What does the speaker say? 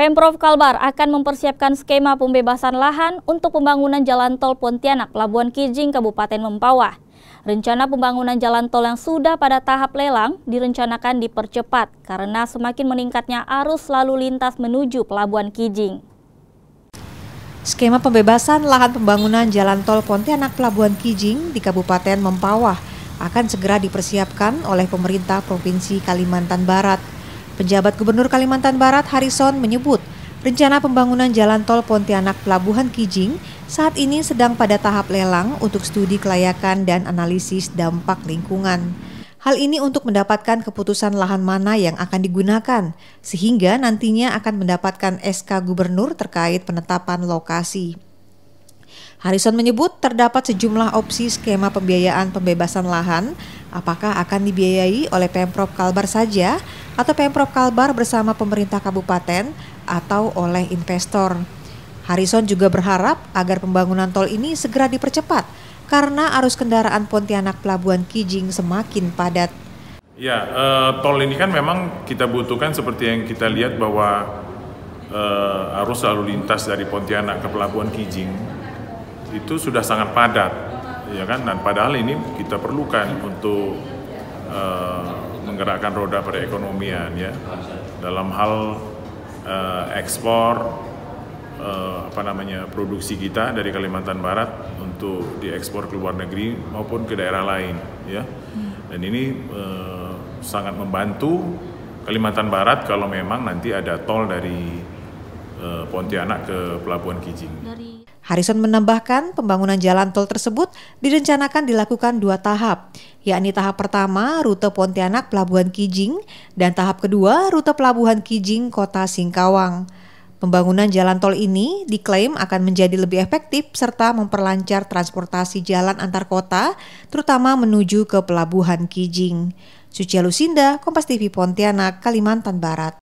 Pemprov Kalbar akan mempersiapkan skema pembebasan lahan untuk pembangunan jalan tol Pontianak Pelabuhan Kijing Kabupaten Mempawah. Rencana pembangunan jalan tol yang sudah pada tahap lelang direncanakan dipercepat karena semakin meningkatnya arus lalu lintas menuju Pelabuhan Kijing. Skema pembebasan lahan pembangunan jalan tol Pontianak Pelabuhan Kijing di Kabupaten Mempawah akan segera dipersiapkan oleh pemerintah Provinsi Kalimantan Barat. Penjabat Gubernur Kalimantan Barat Harrison menyebut, rencana pembangunan jalan tol Pontianak Pelabuhan Kijing saat ini sedang pada tahap lelang untuk studi kelayakan dan analisis dampak lingkungan. Hal ini untuk mendapatkan keputusan lahan mana yang akan digunakan, sehingga nantinya akan mendapatkan SK Gubernur terkait penetapan lokasi. Harrison menyebut terdapat sejumlah opsi skema pembiayaan pembebasan lahan Apakah akan dibiayai oleh Pemprov Kalbar saja atau Pemprov Kalbar bersama pemerintah kabupaten atau oleh investor? Harrison juga berharap agar pembangunan tol ini segera dipercepat karena arus kendaraan Pontianak Pelabuhan Kijing semakin padat. Ya, e, tol ini kan memang kita butuhkan seperti yang kita lihat bahwa e, arus lalu lintas dari Pontianak ke Pelabuhan Kijing itu sudah sangat padat ya kan dan padahal ini kita perlukan untuk uh, menggerakkan roda perekonomian ya dalam hal uh, ekspor uh, apa namanya produksi kita dari Kalimantan Barat untuk diekspor ke luar negeri maupun ke daerah lain ya dan ini uh, sangat membantu Kalimantan Barat kalau memang nanti ada tol dari Eh, Pontianak ke Pelabuhan Kijing. Harrison menambahkan pembangunan jalan tol tersebut direncanakan dilakukan dua tahap, yakni tahap pertama rute Pontianak Pelabuhan Kijing dan tahap kedua rute Pelabuhan Kijing Kota Singkawang. Pembangunan jalan tol ini diklaim akan menjadi lebih efektif serta memperlancar transportasi jalan antar kota, terutama menuju ke Pelabuhan Kijing. Sucia Lusinda, Kompas TV Pontianak, Kalimantan Barat.